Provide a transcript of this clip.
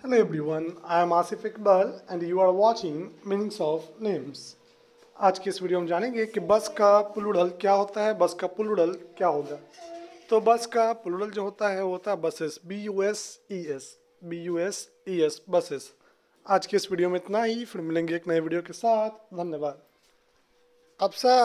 Hello everyone, I am Asif Iqbal and you are watching Meanings of Names. आज के इस video में जानेंगे कि बस का पुलुडल क्या होता है बस का पुलुडल क्या होगा तो बस का पुलुडल जो होता है वो होता है buses B U S E S B U S E S buses आज के इस वीडियो में इतना ही फिर मिलेंगे एक नए वीडियो के साथ धन्यवाद अब सा